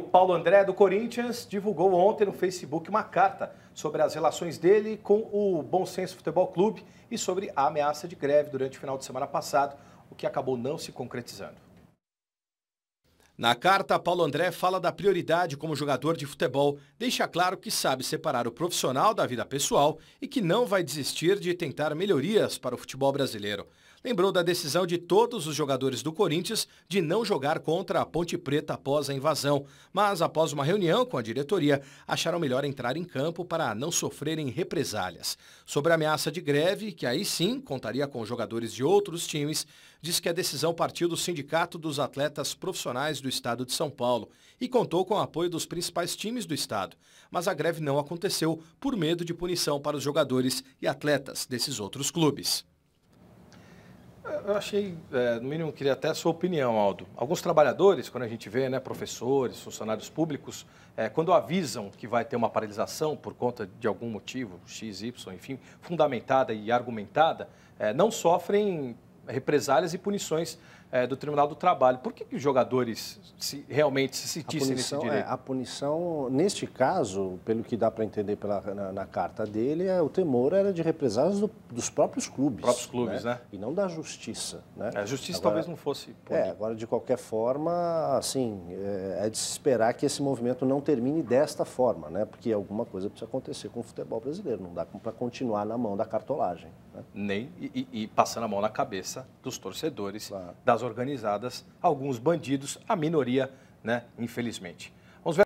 O Paulo André do Corinthians divulgou ontem no Facebook uma carta sobre as relações dele com o Bom Senso Futebol Clube e sobre a ameaça de greve durante o final de semana passado, o que acabou não se concretizando. Na carta, Paulo André fala da prioridade como jogador de futebol, deixa claro que sabe separar o profissional da vida pessoal e que não vai desistir de tentar melhorias para o futebol brasileiro. Lembrou da decisão de todos os jogadores do Corinthians de não jogar contra a Ponte Preta após a invasão, mas após uma reunião com a diretoria, acharam melhor entrar em campo para não sofrerem represálias. Sobre a ameaça de greve, que aí sim contaria com jogadores de outros times, diz que a decisão partiu do Sindicato dos Atletas Profissionais do Estado de São Paulo e contou com o apoio dos principais times do Estado. Mas a greve não aconteceu por medo de punição para os jogadores e atletas desses outros clubes. Eu achei, é, no mínimo, queria até a sua opinião, Aldo. Alguns trabalhadores, quando a gente vê, né, professores, funcionários públicos, é, quando avisam que vai ter uma paralisação por conta de algum motivo, X, Y, enfim, fundamentada e argumentada, é, não sofrem represálias e punições é, do Tribunal do Trabalho. Por que, que os jogadores se, realmente se sentissem punição, nesse direito? É, a punição, neste caso, pelo que dá para entender pela, na, na, carta dele, é, o temor era de represálias do, dos próprios clubes. Próprios clubes, né? né? E não da justiça. Né? É, a justiça agora, talvez não fosse. É, agora, de qualquer forma, assim, é, é, de se esperar que esse movimento não termine desta forma, né? Porque alguma coisa precisa acontecer com o futebol brasileiro. Não dá para continuar na mão da cartolagem. Nem, e, e, passando a mão na cabeça dos torcedores, claro. das organizadas, alguns bandidos, a minoria, né, infelizmente. Vamos ver